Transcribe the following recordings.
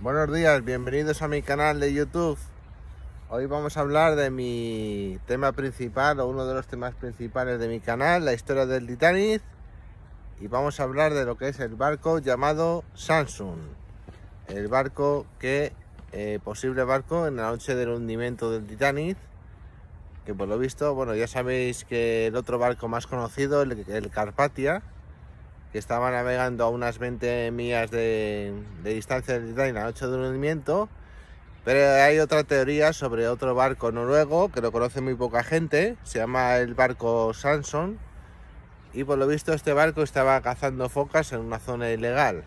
Buenos días, bienvenidos a mi canal de YouTube. Hoy vamos a hablar de mi tema principal o uno de los temas principales de mi canal, la historia del Titanic. Y vamos a hablar de lo que es el barco llamado Samsung. El barco que, eh, posible barco en la noche del hundimiento del Titanic. Que por lo visto, bueno, ya sabéis que el otro barco más conocido, el, el Carpatia, que estaba navegando a unas 20 millas de, distancia del Titan a 8 de hundimiento. Pero hay otra teoría sobre otro barco noruego que lo conoce muy poca gente, se llama el barco Samson. Y por lo visto este barco estaba cazando focas en una zona ilegal.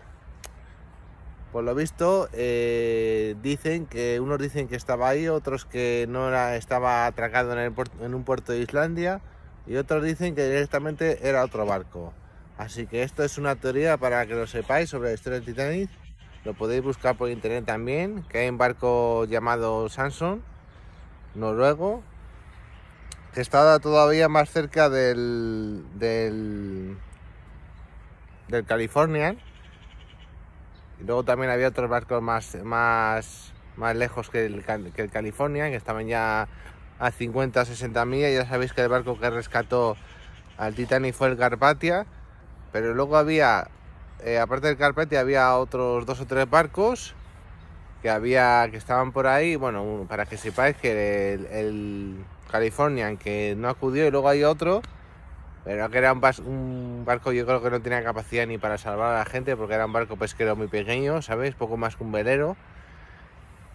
Por lo visto eh, dicen que unos dicen que estaba ahí, otros que no estaba atracado en un puerto de Islandia y otros dicen que directamente era otro barco. Así que esto es una teoría para que lo sepáis sobre la historia del Titanic. Lo podéis buscar por internet también, que hay un barco llamado Samson, noruego, que estaba todavía más cerca del, del, del Y luego también había otros barcos más, lejos que el, California, que estaban ya a 50 60 millas. Ya sabéis que el barco que rescató al Titanic fue el Carpathia. Pero luego había, eh, aparte del carpete, había otros dos o tres barcos que había que estaban por ahí. Bueno, para que sepáis que el, Californian que no acudió y luego hay otro, pero que era un, barco yo creo que no tenía capacidad ni para salvar a la gente porque era un barco pesquero muy pequeño, ¿sabéis? Poco más que un velero.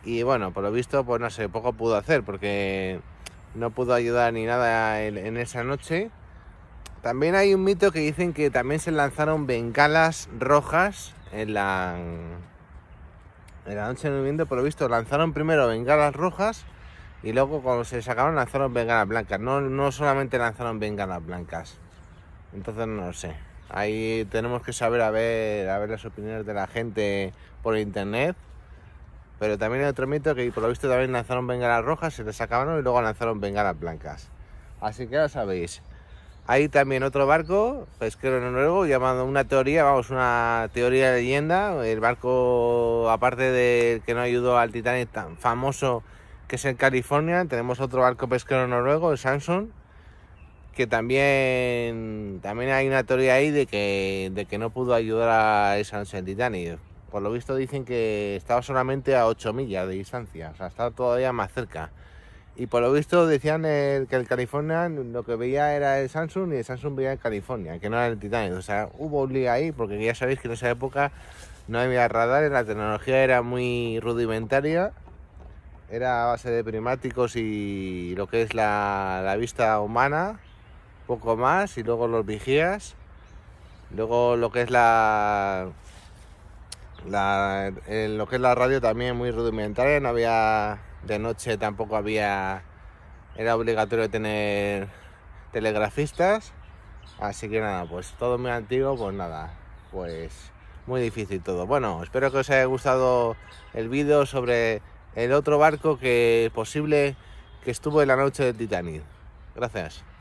Y bueno, por lo visto, pues no sé, poco pudo hacer porque no pudo ayudar ni nada en esa noche. También hay un mito que dicen que también se lanzaron bengalas rojas en la, en la noche de movimiento. por lo visto lanzaron primero bengalas rojas y luego cuando se sacaron lanzaron bengalas blancas. No, no solamente lanzaron bengalas blancas. Entonces no lo sé. Ahí tenemos que saber a ver, a ver las opiniones de la gente por internet. Pero también hay otro mito que por lo visto también lanzaron bengalas rojas, se les acabaron y luego lanzaron bengalas blancas. Así que ya lo sabéis. Hay también otro barco pesquero noruego llamado una teoría, vamos, una teoría leyenda. El barco, aparte del que no ayudó al Titanic tan famoso que es en California, tenemos otro barco pesquero noruego, el Samson, que también, también hay una teoría ahí de que, de que no pudo ayudar a Samson Titanic. Por lo visto dicen que estaba solamente a 8 millas de distancia, o sea, estaba todavía más cerca. Y por lo visto decían que el California lo que veía era el Samsung y el Samsung veía el California, que no era el Titanic. O sea, hubo un lío ahí, porque ya sabéis que en esa época no había radares, la tecnología era muy rudimentaria, era a base de primáticos y lo que es la, la vista humana, poco más, y luego los vigías, luego lo que es la, lo que es la radio también muy rudimentaria, no había de noche tampoco había, era obligatorio tener telegrafistas, así que nada, pues todo muy antiguo, pues nada, pues muy difícil todo. Bueno, espero que os haya gustado el vídeo sobre el otro barco que posible que estuvo en la noche del Titanic. Gracias.